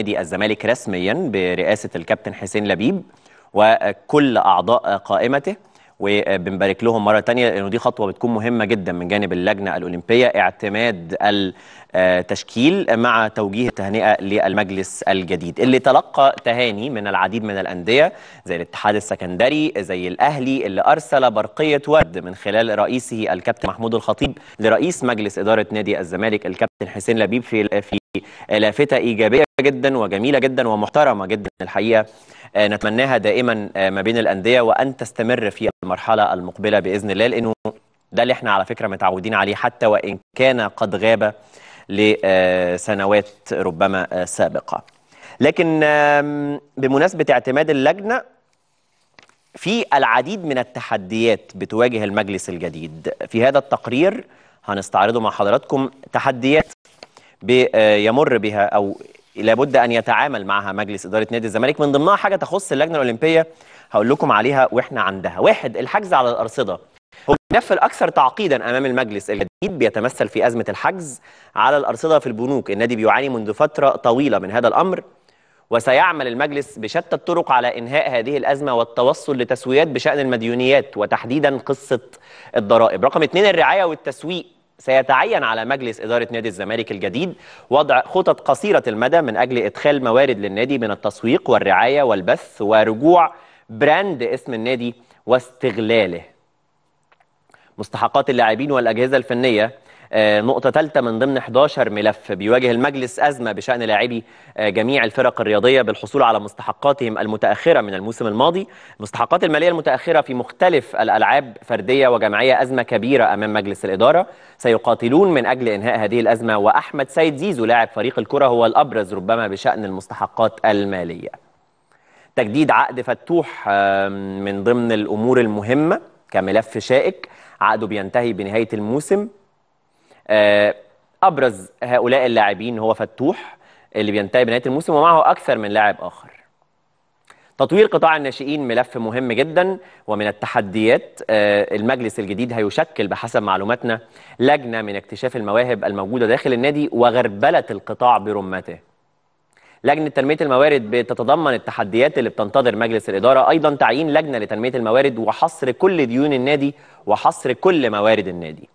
نادي الزمالك رسميا برئاسه الكابتن حسين لبيب وكل اعضاء قائمته وبنبارك لهم مره ثانيه لانه دي خطوه بتكون مهمه جدا من جانب اللجنه الاولمبيه اعتماد التشكيل مع توجيه التهنئه للمجلس الجديد اللي تلقى تهاني من العديد من الانديه زي الاتحاد السكندري زي الاهلي اللي ارسل برقيه ورد من خلال رئيسه الكابتن محمود الخطيب لرئيس مجلس اداره نادي الزمالك الكابتن حسين لبيب في في لافتة إيجابية جدا وجميلة جدا ومحترمة جدا الحقيقة آه، نتمناها دائما آه، ما بين الأندية وأن تستمر في المرحلة المقبلة بإذن الله لأنه ده اللي احنا على فكرة متعودين عليه حتى وإن كان قد غاب لسنوات ربما آه، سابقة لكن بمناسبة اعتماد اللجنة في العديد من التحديات بتواجه المجلس الجديد في هذا التقرير هنستعرضه مع حضراتكم تحديات بيمر آه، بها او لابد ان يتعامل معها مجلس اداره نادي الزمالك من ضمنها حاجه تخص اللجنه الاولمبيه هقول لكم عليها واحنا عندها واحد الحجز على الارصده هو الملف الاكثر تعقيدا امام المجلس الجديد بيتمثل في ازمه الحجز على الارصده في البنوك النادي بيعاني منذ فتره طويله من هذا الامر وسيعمل المجلس بشتى الطرق على انهاء هذه الازمه والتوصل لتسويات بشان المديونيات وتحديدا قصه الضرائب رقم اثنين الرعايه والتسويق سيتعين على مجلس إدارة نادي الزمالك الجديد وضع خطط قصيرة المدى من أجل إدخال موارد للنادي من التسويق والرعاية والبث ورجوع براند اسم النادي واستغلاله مستحقات اللاعبين والأجهزة الفنية آه، نقطة ثالثة من ضمن 11 ملف بيواجه المجلس أزمة بشأن لاعبي آه، جميع الفرق الرياضية بالحصول على مستحقاتهم المتأخرة من الموسم الماضي المستحقات المالية المتأخرة في مختلف الألعاب فردية وجماعية أزمة كبيرة أمام مجلس الإدارة سيقاتلون من أجل إنهاء هذه الأزمة وأحمد سيد زيزو لاعب فريق الكرة هو الأبرز ربما بشأن المستحقات المالية تجديد عقد فتوح من ضمن الأمور المهمة كملف شائك عقده بينتهي بنهاية الموسم آه، ابرز هؤلاء اللاعبين هو فتوح اللي بينتهي بنهايه الموسم ومعه اكثر من لاعب اخر تطوير قطاع الناشئين ملف مهم جدا ومن التحديات آه، المجلس الجديد هيشكل بحسب معلوماتنا لجنه من اكتشاف المواهب الموجوده داخل النادي وغربله القطاع برمته لجنه تنميه الموارد بتتضمن التحديات اللي بتنتظر مجلس الاداره ايضا تعيين لجنه لتنميه الموارد وحصر كل ديون النادي وحصر كل موارد النادي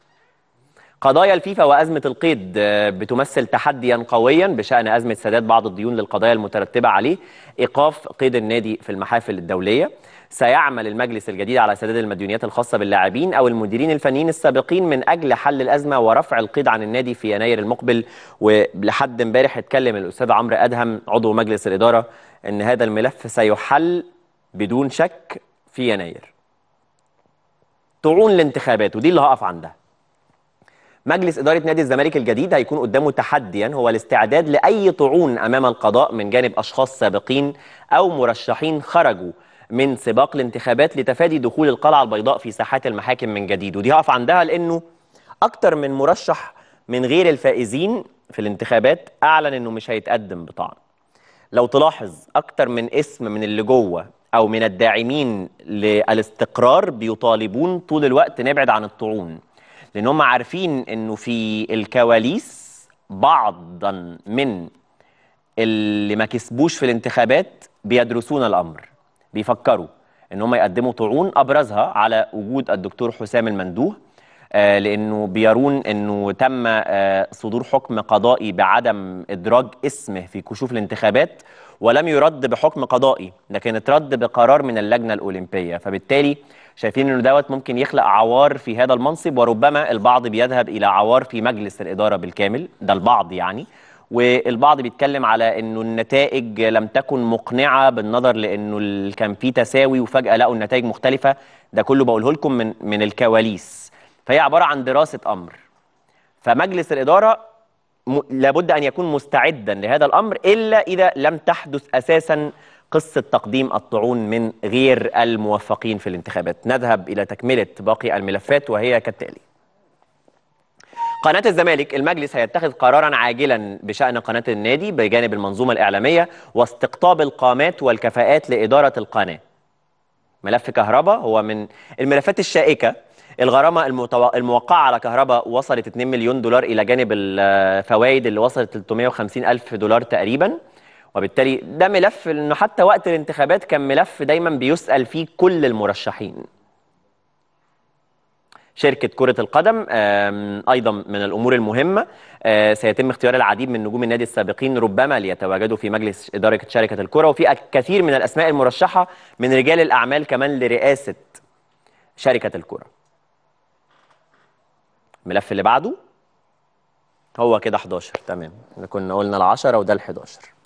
قضايا الفيفا وأزمة القيد آه، بتمثل تحديا قويا بشأن أزمة سداد بعض الديون للقضايا المترتبة عليه إيقاف قيد النادي في المحافل الدولية سيعمل المجلس الجديد على سداد المديونيات الخاصة باللاعبين أو المديرين الفنيين السابقين من أجل حل الأزمة ورفع القيد عن النادي في يناير المقبل ولحد امبارح اتكلم الأستاذ عمرو أدهم عضو مجلس الإدارة أن هذا الملف سيحل بدون شك في يناير طعون الانتخابات ودي اللي هقف عندها مجلس إدارة نادي الزمالك الجديد هيكون قدامه تحديا هو الاستعداد لأي طعون أمام القضاء من جانب أشخاص سابقين أو مرشحين خرجوا من سباق الانتخابات لتفادي دخول القلعة البيضاء في ساحات المحاكم من جديد ودي هقف عندها لأنه أكتر من مرشح من غير الفائزين في الانتخابات أعلن أنه مش هيتقدم بطعن لو تلاحظ أكتر من اسم من اللي جوه أو من الداعمين للاستقرار بيطالبون طول الوقت نبعد عن الطعون لان هم عارفين انه في الكواليس بعضا من اللي ما كسبوش في الانتخابات بيدرسون الامر بيفكروا ان هم يقدموا طعون ابرزها على وجود الدكتور حسام المندوه آه، لانه بيرون انه تم آه، صدور حكم قضائي بعدم ادراج اسمه في كشوف الانتخابات ولم يرد بحكم قضائي لكن اترد بقرار من اللجنه الاولمبيه فبالتالي شايفين انه دوت ممكن يخلق عوار في هذا المنصب وربما البعض بيذهب الى عوار في مجلس الاداره بالكامل ده البعض يعني والبعض بيتكلم على انه النتائج لم تكن مقنعه بالنظر لانه كان في تساوي وفجاه لقوا النتائج مختلفه ده كله بقوله لكم من من الكواليس فهي عباره عن دراسه امر فمجلس الاداره لابد ان يكون مستعدا لهذا الامر الا اذا لم تحدث اساسا قصه تقديم الطعون من غير الموفقين في الانتخابات نذهب الى تكمله باقي الملفات وهي كالتالي قناة الزمالك المجلس هيتخذ قرارا عاجلا بشأن قناة النادي بجانب المنظومة الإعلامية واستقطاب القامات والكفاءات لإدارة القناة ملف كهرباء هو من الملفات الشائكة الغرامه المتو... الموقعه على كهرباء وصلت 2 مليون دولار الى جانب الفوائد اللي وصلت 350 الف دولار تقريبا وبالتالي ده ملف انه حتى وقت الانتخابات كان ملف دايما بيسال فيه كل المرشحين شركة كرة القدم أيضا من الأمور المهمة آه، سيتم اختيار العديد من نجوم النادي السابقين ربما ليتواجدوا في مجلس إدارة شركة الكرة وفي كثير من الأسماء المرشحة من رجال الأعمال كمان لرئاسة شركة الكرة الملف اللي بعده هو كده 11 تمام احنا كنا قلنا ال 10 وده ال 11